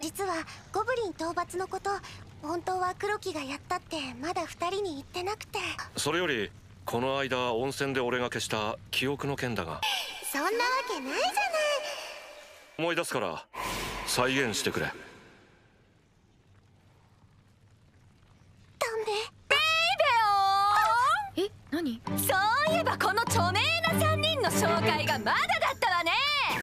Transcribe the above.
実はゴブリン討伐のこと本当は黒木がやったってまだ2人に言ってなくてそれよりこの間温泉で俺が消した記憶の件だがそんなわけないじゃない思い出すから再現してくれダメビベオえ何そういえばこの著名な3人の紹介がまだだ